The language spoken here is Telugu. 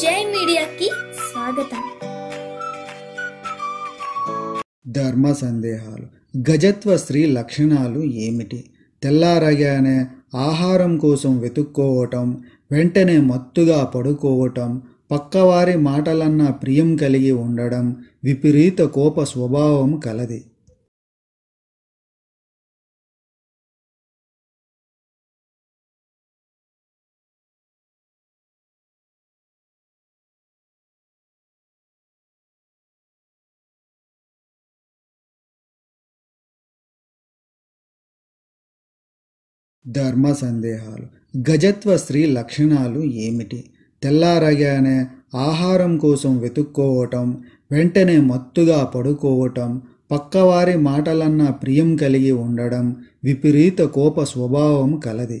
జై మీడియాకి స్వాగతం ధర్మ సందేహాలు గజత్వ స్త్రీ లక్షణాలు ఏమిటి తెల్లారగానే ఆహారం కోసం వెతుక్కోవటం వెంటనే మత్తుగా పడుకోవటం పక్కవారి మాటలన్నా ప్రియం కలిగి ఉండడం విపరీత కోప స్వభావం కలది ధర్మ సందేహాలు గజత్వ స్త్రీ లక్షణాలు ఏమిటి తెల్లారగానే ఆహారం కోసం వెతుక్కోవటం వెంటనే మత్తుగా పడుకోవటం పక్కవారి మాటలన్నా ప్రియం కలిగి ఉండడం విపరీత కోప స్వభావం కలది